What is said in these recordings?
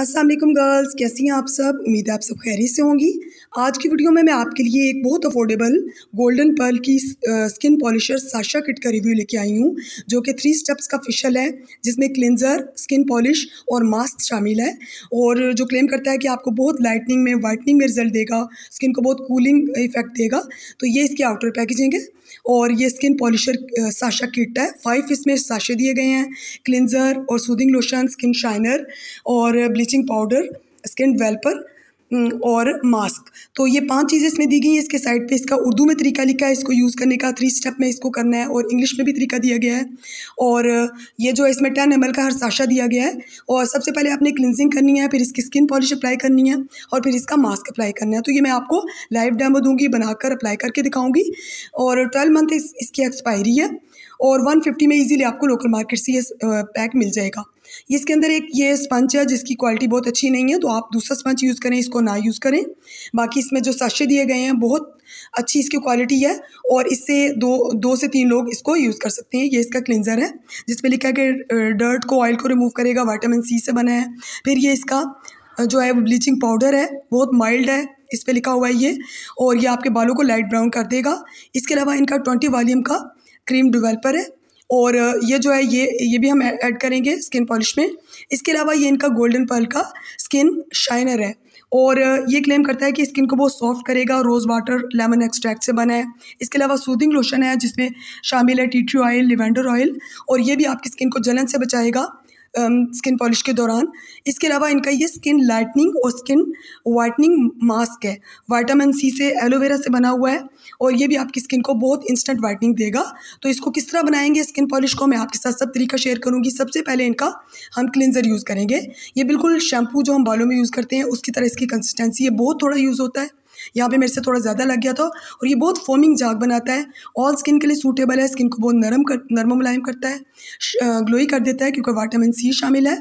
Aslam girls कैसी हैं आप सब उम्मीद है आप सब खैरी से होंगी आज की वीडियो में मैं आपके लिए एक बहुत अफोर्डेबल गोल्डन पर्ल की स्किन पॉलिशर साशा किट का रिव्यू लेके आई हूँ जो कि थ्री स्टेप्स का फेशियल है जिसमें क्लिनजर स्किन पॉलिश और मास्क शामिल है और जो क्लेम करता है कि आपको बहुत लाइटनिंग में वाइटनिंग में रिजल्ट देगा स्किन को बहुत कूलिंग इफेक्ट देगा तो ये इसकी आउटर पैकेजिंग है और ये स्किन पॉलिशर साशा किट है फाइव इसमें साशे दिए गए हैं क्लिनजर और सूदिंग लोशन स्किन शाइनर और ब्लीच ब्लीचिंग पाउडर स्किन वेल्पर और मास्क तो ये पांच चीज़ें इसमें दी गई हैं इसके साइड पे इसका उर्दू में तरीका लिखा है इसको यूज़ करने का थ्री स्टेप में इसको करना है और इंग्लिश में भी तरीका दिया गया है और ये जो है इसमें टेन एम का हर साशा दिया गया है और सबसे पहले आपने क्लिनजिंग करनी है फिर इसकी स्किन पॉलिश अप्लाई करनी है और फिर इसका मास्क अप्लाई करना है तो ये मैं आपको लाइव डैम दूँगी बनाकर अप्लाई करके दिखाऊँगी और ट्वेल्व मंथ इस, इसकी एक्सपायरी है और वन फिफ्टी में ईजिली आपको लोकल मार्केट से ये पैक मिल जाएगा इसके अंदर एक ये स्पंच है जिसकी क्वालिटी बहुत अच्छी नहीं है तो आप दूसरा स्पंच यूज़ करें इसको ना यूज़ करें बाकी इसमें जो सशे दिए गए हैं बहुत अच्छी इसकी क्वालिटी है और इससे दो दो से तीन लोग इसको यूज़ कर सकते हैं ये इसका क्लिनज़र है जिसमें लिखा है कि डर्ट को ऑयल को रिमूव करेगा वाइटामिन सी से बना है फिर ये इसका जो है ब्लीचिंग पाउडर है बहुत माइल्ड है इस पर लिखा हुआ है ये और ये आपके बालों को लाइट ब्राउन कर देगा इसके अलावा इनका ट्वेंटी वॉल्यूम का क्रीम डिवेल्पर है और ये जो है ये ये भी हम ऐड करेंगे स्किन पॉलिश में इसके अलावा ये इनका गोल्डन पर्ल का स्किन शाइनर है और ये क्लेम करता है कि स्किन को बहुत सॉफ्ट करेगा रोज़ वाटर लेमन एक्सट्रैक्ट से बना है इसके अलावा सूदिंग लोशन है जिसमें शामिल है tea tree oil lavender oil और ये भी आपकी स्किन को जलन से बचाएगा स्किन um, पॉलिश के दौरान इसके अलावा इनका ये स्किन लाइटनिंग और स्किन वाइटनिंग मास्क है वाइटामिन सी से एलोवेरा से बना हुआ है और ये भी आपकी स्किन को बहुत इंस्टेंट वाइटनिंग देगा तो इसको किस तरह बनाएंगे स्किन पॉलिश को मैं आपके साथ सब तरीका शेयर करूँगी सबसे पहले इनका हम क्लिनज़र यूज़ करेंगे ये बिल्कुल शैम्पू जो हम बालों में यूज़ करते हैं उसकी तरह इसकी कंसिस्टेंसी है बहुत थोड़ा यूज़ होता है यहाँ पे मेरे से थोड़ा ज़्यादा लग गया था और ये बहुत फोमिंग जाग बनाता है ऑल स्किन के लिए सूटेबल है स्किन को बहुत नरम कर नरम मुलायम करता है ग्लोई कर देता है क्योंकि वाइटामिन सी शामिल है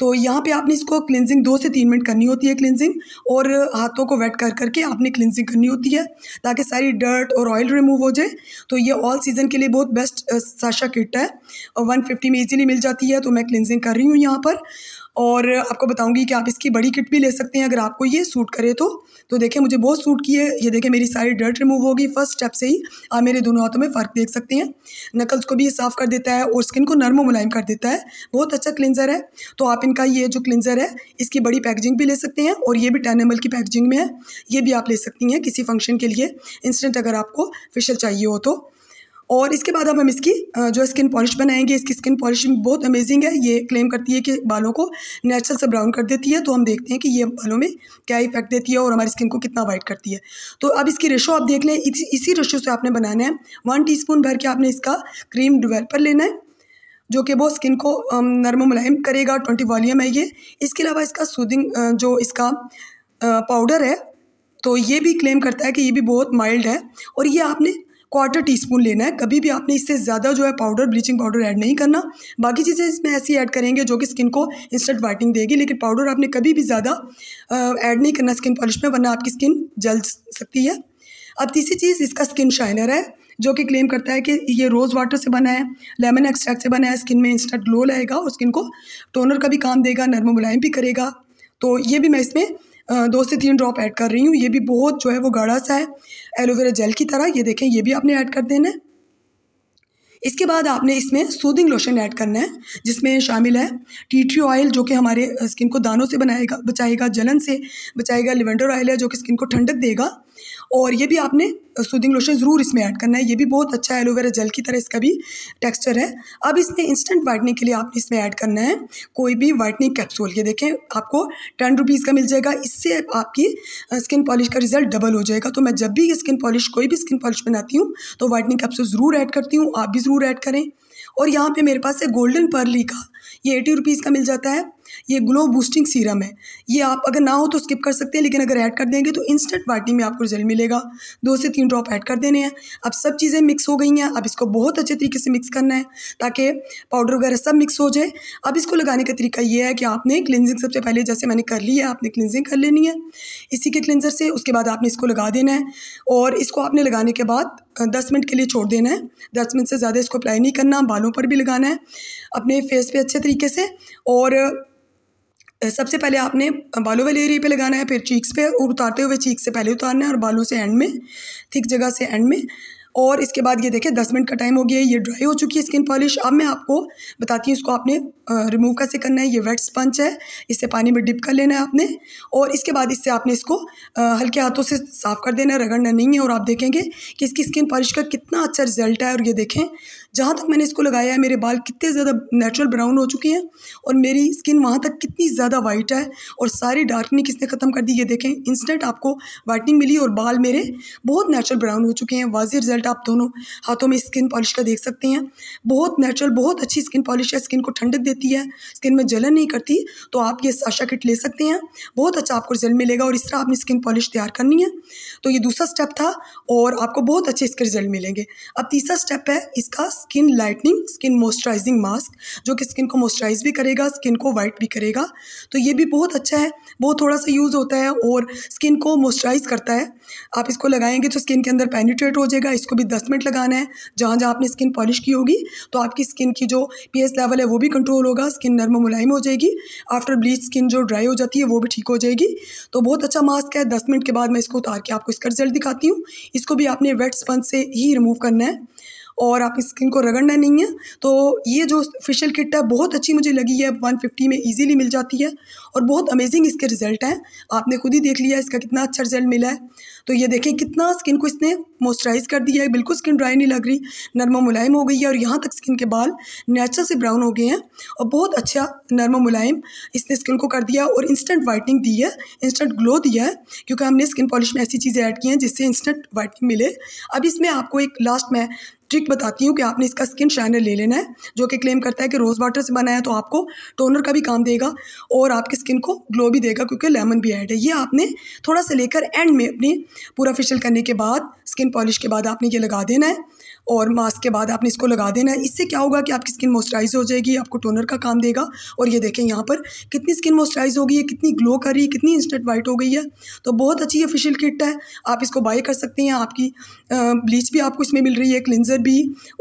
तो यहाँ पे आपने इसको क्लिनजिंग दो से तीन मिनट करनी होती है क्लिनजिंग और हाथों को वेट कर करके आपने क्लिनजिंग करनी होती है ताकि सारी डर्ट और ऑयल रिमूव हो जाए तो ये ऑल सीज़न के लिए बहुत बेस्ट साशा किट है और वन फिफ्टी में ईजिली मिल जाती है तो मैं क्लिनजिंग कर रही हूँ यहाँ पर और आपको बताऊंगी कि आप इसकी बड़ी किट भी ले सकते हैं अगर आपको ये सूट करे तो तो देखें मुझे बहुत सूट की है ये देखें मेरी सारी डर्ट रिमूव होगी फर्स्ट स्टेप से ही आप मेरे दोनों हाथों में फ़र्क देख सकते हैं नकल्स को भी ये साफ़ कर देता है और स्किन को नरम मुलायम कर देता है बहुत अच्छा क्लिनजर है तो आप इन ब्रांड का ये जो क्लिनजर है इसकी बड़ी पैकेजिंग भी ले सकते हैं और ये भी टेन एम की पैकेजिंग में है ये भी आप ले सकती हैं किसी फंक्शन के लिए इंस्टेंट अगर आपको फेशियल चाहिए हो तो और इसके बाद अब हम इसकी जो स्किन पॉलिश बनाएंगे इसकी स्किन पॉलिश बहुत अमेजिंग है ये क्लेम करती है कि बालों को नेचुरल से ब्राउन कर देती है तो हम देखते हैं कि ये बालों में क्या इफेक्ट देती है और हमारी स्किन को कितना वाइट करती है तो अब इसकी रेशो आप देख लें इसी इसी रेशो से आपने बनाना है वन टी भर के आपने इसका क्रीम डिवेलपर लेना है जो कि वो स्किन को नरम मुलायम करेगा ट्वेंटी वॉल्यूम है ये इसके अलावा इसका सूदिंग जो इसका पाउडर है तो ये भी क्लेम करता है कि ये भी बहुत माइल्ड है और ये आपने क्वार्टर टी स्पून लेना है कभी भी आपने इससे ज़्यादा जो है पाउडर ब्लीचिंग पाउडर ऐड नहीं करना बाकी चीज़ें इसमें ऐसी ऐड करेंगे जो कि स्किन को इंस्टेंट वाइटिंग देगी लेकिन पाउडर आपने कभी भी ज़्यादा ऐड नहीं करना स्किन पॉलिश में वरना आपकी स्किन जल सकती है अब तीसरी चीज़ इसका स्किन शाइनर है जो कि क्लेम करता है कि ये रोज़ वाटर से बना है लेमन एक्सट्रैक्ट से बना है स्किन में इंस्टेंट ग्लो लाएगा और स्किन को टोनर का भी काम देगा नर्म मुलायम भी करेगा तो ये भी मैं इसमें दो से तीन ड्रॉप ऐड कर रही हूँ ये भी बहुत जो है वो गाढ़ा सा है एलोवेरा जेल की तरह ये देखें ये भी आपने ऐड कर देना है इसके बाद आपने इसमें सूदिंग लोशन ऐड करना है जिसमें शामिल है टी ट्री ऑयल जो कि हमारे स्किन को दानों से बनाएगा बचाएगा जलन से बचाएगा लिवेंडर ऑयल है जो कि स्किन को ठंडक देगा और ये भी आपने सूदिंग लोशन ज़रूर इसमें ऐड करना है ये भी बहुत अच्छा एलोवेरा जेल की तरह इसका भी टेक्सचर है अब इसमें इंस्टेंट वाइटनिंग के लिए आपने इसमें ऐड करना है कोई भी वाइटनिंग कैप्सूल ये देखें आपको टेन रुपीज़ का मिल जाएगा इससे आपकी स्किन पॉलिश का रिजल्ट डबल हो जाएगा तो मैं जब भी स्किन पॉलिश कोई भी स्किन पॉलिश बनाती हूँ तो वाइटनिंग कैप्सूल ज़रूर ऐड करती हूँ आप भी ज़रूर ऐड करें और यहाँ पर मेरे पास है गोल्डन पर्ली का ये एटी रुपीज़ का मिल जाता है ये ग्लो बूस्टिंग सीरम है ये आप अगर ना हो तो स्किप कर सकते हैं लेकिन अगर ऐड कर देंगे तो इंस्टेंट वाटी में आपको रिजल्ट मिलेगा दो से तीन ड्रॉप ऐड कर देने हैं अब सब चीज़ें मिक्स हो गई हैं अब इसको बहुत अच्छे तरीके से मिक्स करना है ताकि पाउडर वगैरह सब मिक्स हो जाए अब इसको लगाने का तरीका ये है कि आपने क्लिनजिंग सबसे पहले जैसे मैंने कर ली है आपने क्लिनजिंग कर लेनी है इसी के क्लिनजर से उसके बाद आपने इसको लगा देना है और इसको आपने लगाने के बाद दस मिनट के लिए छोड़ देना है दस मिनट से ज़्यादा इसको अप्लाई नहीं करना बालों पर भी लगाना है अपने फेस पे अच्छे तरीके से और सबसे पहले आपने बालों वाले एरिए पे लगाना है फिर चीक्स पे और उतारते हुए चीक से पहले उतारना है और बालों से एंड में थिक जगह से एंड में और इसके बाद ये देखें दस मिनट का टाइम हो गया है ये ड्राई हो चुकी है स्किन पॉलिश अब मैं आपको बताती हूँ इसको आपने रिमूव कैसे करना है ये वेट स्पंच है इससे पानी में डिप कर लेना है आपने और इसके बाद इससे आपने इसको हल्के हाथों से साफ़ कर देना है रगड़ना नहीं है और आप देखेंगे कि इसकी स्किन पॉलिश का कितना अच्छा रिजल्ट है और ये देखें जहाँ तक मैंने इसको लगाया है मेरे बाल कितने ज़्यादा नेचुरल ब्राउन हो चुके हैं और मेरी स्किन वहाँ तक कितनी ज़्यादा वाइट है और सारी डार्कनिंग किसने ख़त्म कर दी ये देखें इंस्टेंट आपको वाइटनिंग मिली और बाल मेरे बहुत नेचुरल ब्राउन हो चुके हैं वाजी रिजल्ट आप दोनों हाथों में स्किन पॉलिश का देख सकते हैं बहुत नेचुरल बहुत अच्छी स्किन पॉलिश है स्किन को ठंडक देती है स्किन में जलन नहीं करती तो आप ये साशा किट ले सकते हैं बहुत अच्छा आपको रिजल्ट मिलेगा और इस तरह आपने स्किन पॉलिश तैयार करनी है तो ये दूसरा स्टेप था और आपको बहुत अच्छे इसके रिजल्ट मिलेंगे अब तीसरा स्टेप है इसका skin lightening skin moisturising mask जो कि स्किन को मॉइस्चराइज भी करेगा स्किन को वाइट भी करेगा तो ये भी बहुत अच्छा है बहुत थोड़ा सा यूज़ होता है और स्किन को मॉइस्चराइज करता है आप इसको लगाएंगे तो स्किन के अंदर पेनिट्रेट हो जाएगा इसको भी दस मिनट लगाना है जहाँ जहाँ आपने स्किन पॉलिश की होगी तो आपकी स्किन की जो पी लेवल है वो भी कंट्रोल होगा स्किन नर्म मुलायम हो जाएगी आफ्टर ब्लीच स्किन जो ड्राई हो जाती है वो भी ठीक हो जाएगी तो बहुत अच्छा मास्क है दस मिनट के बाद मैं इसको उतार के आपको इसका रिजल्ट दिखाती हूँ इसको भी आपने वेट स्पंज से ही रिमूव करना है और आपकी स्किन को रगड़ना नहीं है तो ये जो फेशियल किट है बहुत अच्छी मुझे लगी है वन फिफ्टी में ईजिली मिल जाती है और बहुत अमेजिंग इसके रिज़ल्ट हैं आपने खुद ही देख लिया इसका कितना अच्छा रिजल्ट मिला है तो ये देखें कितना स्किन को इसने मॉइस्चराइज कर दिया है बिल्कुल स्किन ड्राई नहीं लग रही नरमा मुलायम हो गई है और यहाँ तक स्किन के बाल नेचुरल से ब्राउन हो गए हैं और बहुत अच्छा नरमा मुलायम इसने स्किन को कर दिया और इंस्टेंट वाइटनिंग दी है इंस्टेंट ग्लो दिया है क्योंकि हमने स्किन पॉलिश में ऐसी चीज़ें ऐड की हैं जिससे इंस्टेंट वाइटनिंग मिले अब इसमें आपको एक लास्ट में ट्रिक बताती हूँ कि आपने इसका स्किन शाइनर ले लेना है जो कि क्लेम करता है कि रोज़ वाटर से बनाया है तो आपको टोनर का भी काम देगा और आपकी स्किन को ग्लो भी देगा क्योंकि लेमन भी ऐड है ये आपने थोड़ा सा लेकर एंड में अपनी पूरा फेशियल करने के बाद स्किन पॉलिश के बाद आपने ये लगा देना है और मास्क के बाद आपने इसको लगा देना है इससे क्या होगा कि आपकी स्किन मॉइस्चराइज हो जाएगी आपको टोनर का काम देगा और ये देखें यहाँ पर कितनी स्किन मॉइस्चराइज हो गई है कितनी ग्लो कर रही है कितनी इंस्टेंट वाइट हो गई है तो बहुत अच्छी ये फेशियल किट है आप इसको बाई कर सकते हैं आपकी ब्लीच भी आपको इसमें मिल रही है क्लिनजर भी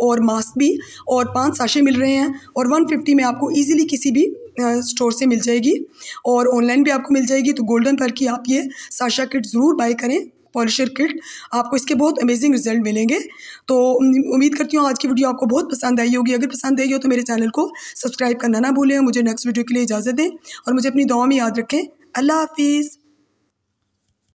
और मास्क भी और पाँच साशे मिल रहे हैं और वन फिफ्टी में आपको ईजिली किसी भी स्टोर से मिल जाएगी और ऑनलाइन भी आपको मिल जाएगी तो गोल्डन पर की आप ये साशा किट ज़रूर बाई करें पॉलिशर किट आपको इसके बहुत अमेजिंग रिजल्ट मिलेंगे तो उम्मीद करती हूँ आज की वीडियो आपको बहुत पसंद आई होगी अगर पसंद आई हो तो मेरे चैनल को सब्सक्राइब करना ना भूलें मुझे नेक्स्ट वीडियो के लिए इजाज़त दें और मुझे अपनी दुआ में याद रखें अल्लाह हाफिज़